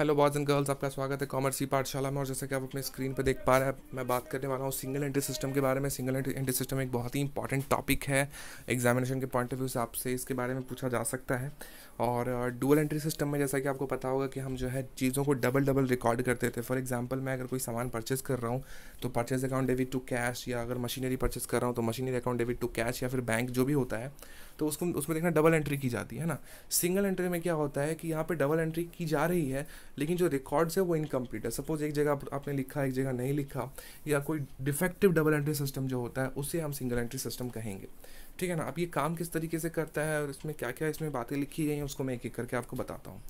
Hello boys and girls आपका स्वागत है कॉमर्स की पाठशाला में और जैसे कि आप अपने स्क्रीन पर देख पा रहे हैं मैं बात करने वाला हूँ सिंगल एंट्री सिस्टम के बारे में सिंगल एंट्री सिस्टम एक बहुत ही इंपॉर्टेंट टॉपिक है एग्जामिनेशन के पॉइंट ऑफ व्यू से आपसे इसके बारे में पूछा जा सकता है और डुअल एंट्री सिस्टम में जैसा कि आपको पता होगा कि हम जो है चीज़ों को डबल डबल रिकॉर्ड करते थे फॉर एग्जाम्पल मैं अगर कोई सामान परचेस कर रहा हूँ तो purchase account debit to cash या अगर मशीनरी परचेस कर रहा हूँ तो machinery account debit to cash या फिर बैंक जो भी होता है तो उसको उसमें देखना डबल एंट्री की जाती है ना सिंगल एंट्री में क्या होता है कि यहाँ पर डबल एंट्री की जा रही है लेकिन जो रिकॉर्ड्स है वो इनकम्प्लीट है सपोज एक जगह आपने लिखा एक जगह नहीं लिखा या कोई डिफेक्टिव डबल एंट्री सिस्टम जो होता है उसे हम सिंगल एंट्री सिस्टम कहेंगे ठीक है ना आप ये काम किस तरीके से करता है और इसमें क्या क्या इसमें बातें लिखी गई हैं उसको मैं एक एक करके आपको बताता हूँ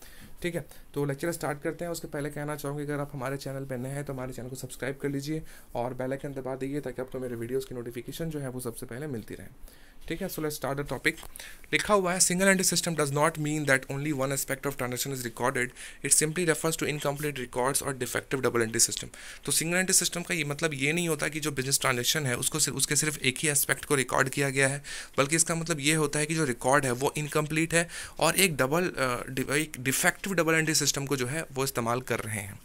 ठीक है तो लेक्चर स्टार्ट करते हैं उसके पहले कहना चाहूँगी अगर आप हमारे चैनल पर नए हैं तो हमारे चैनल को सब्सक्राइब कर लीजिए और बेल आइकन दबा दीजिए ताकि आपको तो मेरे वीडियोज़ की नोटिफिकेशन जो है वो सबसे पहले मिलती रहे ठीक है so let start the topic लिखा हुआ है single entry system does not mean that only one aspect of transaction is recorded it simply refers to incomplete records और डिफेक्टिव डबल एंट्री सिस्टम तो सिंगल एंट्री सिस्टम का ये मतलब ये नहीं होता कि जो बिजनेस ट्रांजेक्शन है उसको सिर्फ उसके सिर्फ एक ही एस्पेक्ट को रिकॉर्ड किया गया है बल्कि इसका मतलब ये होता है कि जो रिकॉर्ड है वो इनकम्प्लीट है और एक डबल uh, एक डिफेक्टिव डबल एंट्री सिस्टम को जो है वो इस्तेमाल कर रहे हैं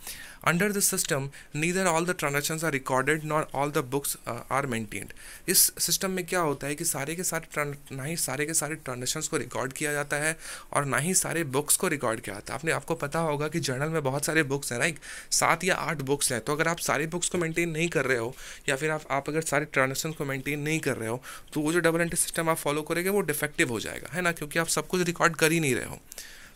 under the system neither all the transactions are recorded nor all the books are maintained इस सिस्टम में क्या होता है कि सारे के सारे ना ही सारे के सारे ट्रांजेक्शन्स को रिकॉर्ड किया जाता है और ना ही सारे बुक्स को रिकॉर्ड किया जाता है आपने आपको पता होगा कि जर्नल में बहुत सारे बुक्स हैं राइट सात या आठ बुक्स हैं तो अगर आप सारे बुक्स को मेंटेन नहीं कर रहे हो या फिर आप, आप अगर सारे ट्रांजेक्शन को मेंटेन नहीं कर रहे हो तो वो जो डबल एंट्री सिस्टम आप फॉलो करेंगे वो डिफेक्टिव हो जाएगा है ना क्योंकि आप सब कुछ रिकॉर्ड कर ही नहीं रहे हो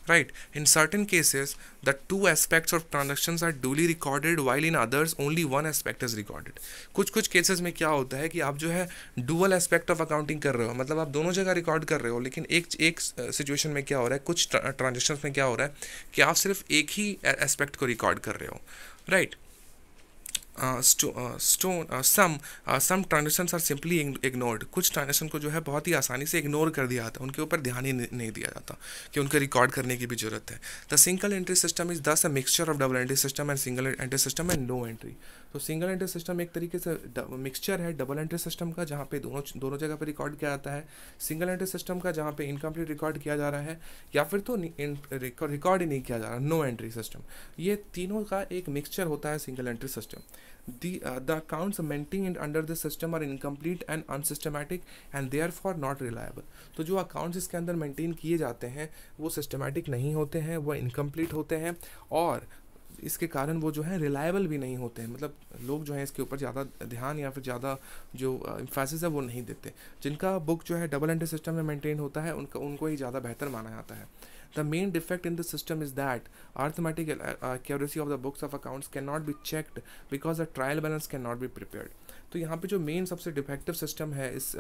right in certain cases the two aspects of transactions are duly recorded while in others only one aspect is recorded कुछ कुछ केसेस में क्या होता है कि आप जो है डुअल एस्पेक्ट ऑफ अकाउंटिंग कर रहे हो मतलब आप दोनों जगह रिकॉर्ड कर रहे हो लेकिन एक एक सिचुएशन में क्या हो रहा है कुछ ट्रांजेक्शन में क्या हो रहा है कि आप सिर्फ एक ही एस्पेक्ट को रिकॉर्ड कर रहे हो राइट right? स्टोन some some transaction are simply ignored कुछ ट्रांजेक्शन को जो है बहुत ही आसानी से इग्नोर कर दिया जाता है उनके ऊपर ध्यान ही नहीं दिया जाता कि उनके रिकॉर्ड करने की भी जरूरत है the single entry system is thus a mixture of double entry system and single entry system and no entry तो सिंगल एंट्री सिस्टम एक तरीके से मिक्सचर है डबल एंट्री सिस्टम का जहाँ पे दोनों दोनों जगह पे रिकॉर्ड किया जाता है सिंगल एंट्री सिस्टम का जहाँ पे इनकम्प्लीट रिकॉर्ड किया जा रहा है या फिर तो रिकॉर्ड ही नहीं किया जा रहा नो एंट्री सिस्टम ये तीनों का एक मिक्सचर होता है सिंगल एंट्री सिस्टम दी the accounts maintained under this system are incomplete and unsystematic and therefore not reliable तो जो अकाउंट्स इसके अंदर मेंटेन किए जाते हैं वो सिस्टमैटिक नहीं होते हैं वो इनकम्प्लीट होते हैं और इसके कारण वो जो है रिलायबल भी नहीं होते हैं मतलब लोग जो हैं इसके ऊपर ज़्यादा ध्यान या फिर ज़्यादा जो इम्फेसिस है वो नहीं देते जिनका बुक जो है डबल एंडर सिस्टम में मेंटेन होता है उनका उनको ही ज़्यादा बेहतर माना जाता है the main defect in the system is that arithmetic accuracy of the books of accounts can not be checked because the trial balance can not be prepared तो यहाँ पे जो मेन सबसे डिफेक्टिव सिस्टम है इस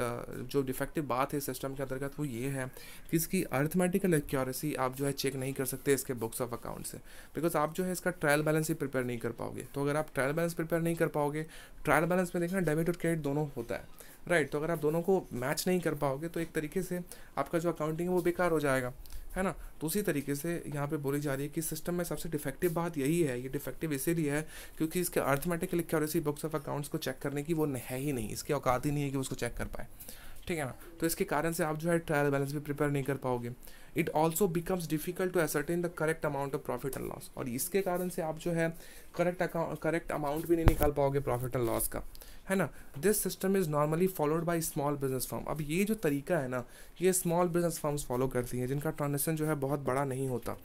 जो डिफेक्टिव बात है सिस्टम के अंतर्गत वो ये है कि इसकी अर्थमेटिकल एक्यूरेसी आप जो है चेक नहीं कर सकते इसके बुक्स ऑफ अकाउंट से बिकॉज आप जो है इसका ट्रायल बैलेंस ही प्रिपेयर नहीं कर पाओगे तो अगर आप ट्रायल बैलेंस प्रिपेयर नहीं कर पाओगे ट्रायल बैलेंस में देखना डेबिट और क्रेडिट दोनों होता है राइट right, तो अगर आप दोनों को मैच नहीं कर पाओगे तो एक तरीके से आपका जो अकाउंटिंग है वो बेकार हो जाएगा है ना तो उसी तरीके से यहाँ पे बोली जा रही है कि सिस्टम में सबसे डिफेक्टिव बात यही है ये डिफेक्टिव इसीलिए है क्योंकि इसके arithmetic accuracy books of accounts को चेक करने की वो है ही नहीं इसकी औकात ही नहीं है कि उसको चेक कर पाए ठीक है ना तो इसके कारण से आप जो है ट्रायल बैलेंस भी प्रिपेयर नहीं कर पाओगे it also becomes difficult to ascertain the correct amount of profit and loss और इसके कारण से आप जो है करेक्ट अकाउंट करेक्ट अमाउंट भी नहीं निकाल पाओगे प्रॉफिट एंड लॉस का है ना this system is normally followed by small business firm अब ये जो तरीका है ना ये स्मॉल बिजनेस फॉर्म्स फॉलो करती हैं जिनका ट्रांजेक्शन जो है बहुत बड़ा नहीं होता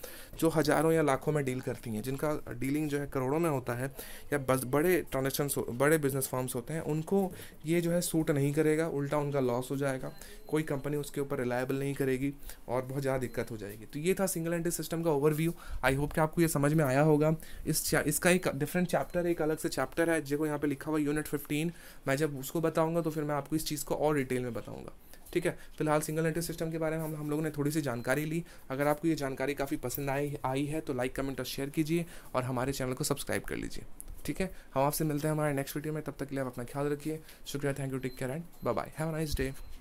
जो हज़ारों या लाखों में डील करती हैं जिनका डीलिंग जो है करोड़ों में होता है या बस बड़े ट्रांजेक्शन बड़े बिजनेस फॉर्म्स होते हैं उनको ये जो है सूट नहीं करेगा उल्टा उनका लॉस हो जाएगा कोई कंपनी उसके ऊपर रिलायबल नहीं करेगी और बहुत ज़्यादा ज़्यादा दिक्कत हो जाएगी तो ये था सिंगल एंट्री सिस्टम का ओवरव्यू आई होप कि आपको ये समझ में आया होगा इस इसका एक डिफरेंट चैप्टर एक अलग से चैप्टर है जो यहाँ पे लिखा हुआ यूनिट फिफ्टीन मैं जब उसको बताऊँगा तो फिर मैं आपको इस चीज़ को और डिटेल में बताऊँगा ठीक है फिलहाल सिंगल एंट्री सिस्टम के बारे में हम हम लोगों ने थोड़ी सी जानकारी ली अगर आपको ये जानकारी काफ़ी पसंद आई आई है तो लाइक कमेंट और शेयर कीजिए और हमारे चैनल को सब्सक्राइब कर लीजिए ठीक है हम आपसे मिलते हैं हमारे नेक्स्ट वीडियो में तब तक के लिए आप अपना ख्याल रखिए शुक्रिया thank you take care and bye bye have nice day